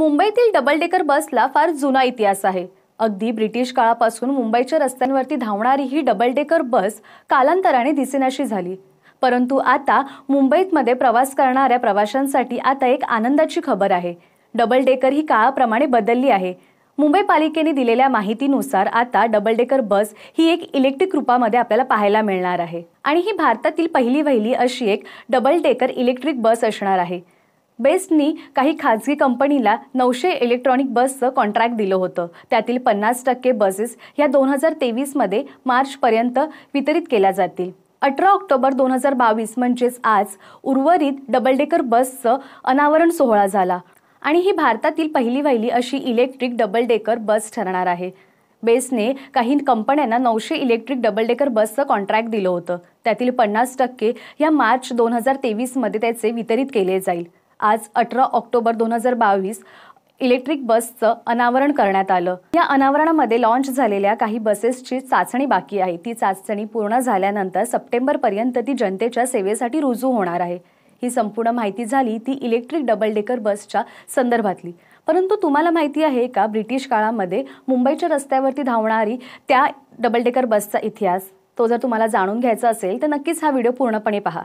मुंबईतील double decker बसला फार जुना इतिहास आहे अगदी ब्रिटिश काळापासून मुंबईच्या रस्त्यांवरती धावणारी ही डबल डेकर बस कालांतराने दिसेनाशी झाली परंतु आता मुंबईत मध्ये प्रवास करणाऱ्या प्रवाशांसाठी आता एक आनंदाची खबर आहे डबल डेकर ही काळाप्रमाणे बदलली आहे मुंबई पालिकेने दिलेल्या माहितीनुसार आता डबल डेकर बस ही एक इलेक्ट्रिक रूपामध्ये आपल्याला पाहायला मिळणार आहे आणि ही भारतातील पहिली वहिली अशी एक डबल डेकर इलेक्ट्रिक बस असणार आहे बेस्टनी काही खाजगी कंपनीला नऊशे इलेक्ट्रॉनिक बसचं कॉन्ट्रॅक्ट दिलं होतं त्यातील पन्नास टक्के बसेस ह्या दोन हजार तेवीसमध्ये मार्चपर्यंत वितरित केल्या जातील अठरा ऑक्टोबर दोन हजार बावीस म्हणजेच आज उर्वरित डबल डेकर बसचं अनावरण सोहळा झाला आणि ही भारतातील पहिली वहिली अशी इलेक्ट्रिक डबल डेकर बस ठरणार आहे बेसने काही कंपन्यांना नऊशे इलेक्ट्रिक डबल डेकर बसचं कॉन्ट्रॅक्ट दिलं होतं त्यातील पन्नास टक्के या मार्च दोन हजार तेवीसमध्ये त्याचे वितरित केले जाईल आज अठरा ऑक्टोबर दोन हजार बावीस इलेक्ट्रिक बसचं अनावरण करण्यात आलं या अनावरणामध्ये लॉन्च झालेल्या काही बसेसची चाचणी बाकी आहे ती चाचणी पूर्ण झाल्यानंतर सप्टेंबरपर्यंत ती जनतेच्या सेवेसाठी रुजू होणार आहे ही संपूर्ण माहिती झाली ती इलेक्ट्रिक डबल डेकर बसच्या संदर्भातली परंतु तुम्हाला माहिती आहे का ब्रिटिश काळामध्ये मुंबईच्या रस्त्यावरती धावणारी त्या डबल डेकर बसचा इतिहास तो जर तुम्हाला जाणून घ्यायचा असेल तर नक्कीच हा व्हिडिओ पूर्णपणे पहा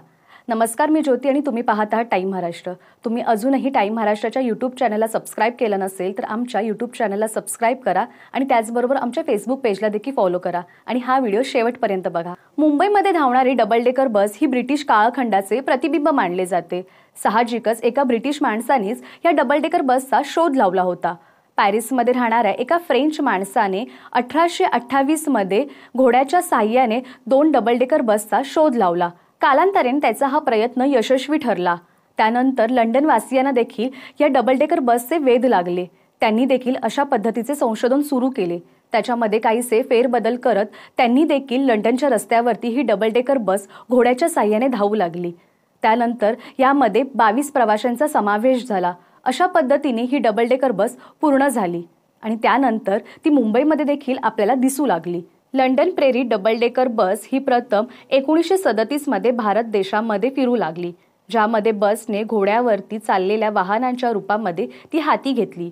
नमस्कार मी ज्योती आणि तुम्ही पाहत आहात टाईम महाराष्ट्र तुम्ही अजूनही टाईम महाराष्ट्राच्या यूट्यूब चॅनलला सबस्क्राईब केलं नसेल तर आमच्या यूट्यूब चॅनलला सबस्क्राईब करा आणि त्याचबरोबर आमच्या फेसबुक पेजला देखील फॉलो करा आणि हा व्हिडिओ शेवटपर्यंत बघा मुंबईमध्ये धावणारी डबल डेकर बस ही ब्रिटिश काळखंडाचे प्रतिबिंब मानले जाते साहजिकच एका ब्रिटिश माणसानेच या डबल डेकर बसचा शोध लावला होता पॅरिसमध्ये राहणाऱ्या एका फ्रेंच माणसाने अठराशे अठ्ठावीसमध्ये घोड्याच्या साह्याने दोन डबल डेकर बसचा शोध लावला कालांतरेन त्याचा हा प्रयत्न यशस्वी ठरला त्यानंतर लंडनवासियांना देखील या डबल डेकर बसचे वेध लागले त्यांनी देखील अशा पद्धतीचे संशोधन सुरू केले त्याच्यामध्ये काहीसे फेरबदल करत त्यांनी देखील लंडनच्या रस्त्यावरती ही डबल डेकर बस घोड्याच्या साह्याने धावू लागली त्यानंतर यामध्ये बावीस प्रवाशांचा समावेश झाला अशा पद्धतीने ही डबल डेकर बस पूर्ण झाली आणि त्यानंतर ती मुंबईमध्ये देखील आपल्याला दिसू लागली लंडन प्रेरी डबल डेकर बस ही प्रथम एकोणीसशे सदतीसमध्ये भारत देशामध्ये फिरू लागली ज्यामध्ये बसने घोड्यावरती चाललेल्या वाहनांच्या रूपामध्ये ती हाती घेतली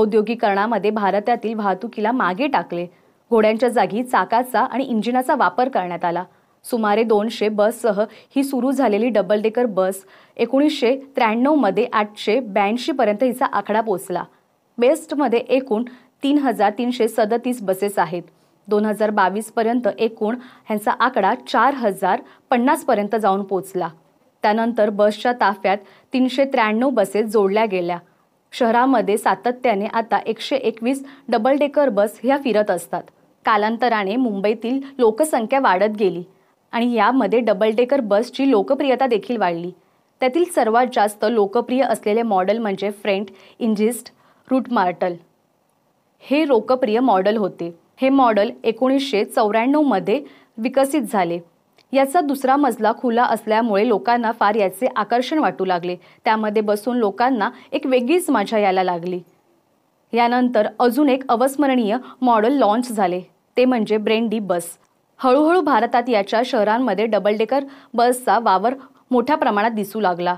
औद्योगिकरणामध्ये भारतातील वाहतुकीला मागे टाकले घोड्यांच्या जागी चाकाचा आणि इंजिनाचा वापर करण्यात आला सुमारे दोनशे बससह ही सुरू झालेली डबल डेकर बस एकोणीसशे त्र्याण्णवमध्ये आठशे ब्याऐंशीपर्यंत हिचा आकडा पोचला बेस्टमध्ये एकूण तीन हजार तीनशे सदतीस बसेस आहेत दोन हजार बावीसपर्यंत एकूण ह्यांचा आकडा चार हजार पन्नासपर्यंत जाऊन पोचला त्यानंतर बसच्या ताफ्यात तीनशे त्र्याण्णव बसेस जोडल्या गेल्या शहरामध्ये सातत्याने आता एकशे एकवीस डबल डेकर बस ह्या फिरत असतात कालांतराने मुंबईतील लोकसंख्या वाढत गेली आणि यामध्ये डबल डेकर बसची लोकप्रियता देखील वाढली त्यातील सर्वात जास्त लोकप्रिय असलेले मॉडेल म्हणजे फ्रेंट इंजिस्ट रूट मार्टल हे लोकप्रिय मॉडेल होते हे मॉडेल एकोणीसशे चौऱ्याण्णवमध्ये विकसित झाले याचा दुसरा मजला खुला असल्यामुळे लोकांना फार याचे आकर्षण वाटू लागले त्यामध्ये बसून लोकांना एक वेगळीच मजा यायला लागली यानंतर अजून एक अविस्मरणीय मॉडेल लॉन्च झाले ते म्हणजे ब्रेंडी बस हळूहळू भारतात याच्या शहरांमध्ये डबल डेकर बसचा वावर मोठ्या प्रमाणात दिसू लागला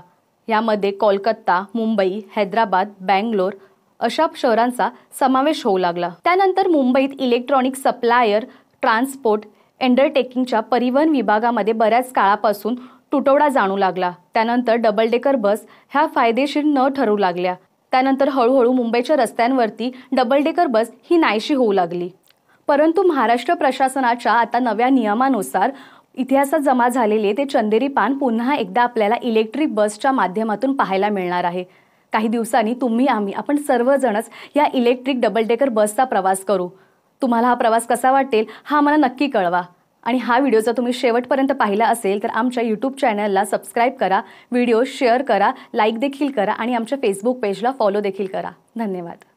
यामध्ये कोलकाता मुंबई हैदराबाद बँगलोर अशा शहरांचा समावेश होऊ लागला त्यानंतर मुंबईत इलेक्ट्रॉनिक सप्लायर ट्रान्सपोर्ट एंडरटेकिंगच्या परिवहन विभागामध्ये बऱ्याच काळापासून तुटवडा जाणू लागला त्यानंतर डबल डेकर बस ह्या फायदेशीर न ठरू लागल्या त्यानंतर हळूहळू मुंबईच्या रस्त्यांवरती डबल डेकर बस ही नाहीशी होऊ लागली परंतु महाराष्ट्र प्रशासनाच्या आता नव्या नियमानुसार इतिहासात जमा झालेले ते चंदेरी पान पुन्हा एकदा आपल्याला इलेक्ट्रिक बसच्या माध्यमातून पाहायला मिळणार आहे काही दिवसांनी तुम्ही आम्ही आपण सर्वजणच या इलेक्ट्रिक डबल डेकर बसचा प्रवास करू तुम्हाला हा प्रवास कसा वाटेल हा आम्हाला नक्की कळवा आणि हा व्हिडिओ जर तुम्ही शेवटपर्यंत पाहिला असेल तर आमच्या यूट्यूब चॅनलला सबस्क्राईब करा व्हिडिओ शेअर करा लाईक देखील करा आणि आमच्या फेसबुक पेजला फॉलो देखील करा धन्यवाद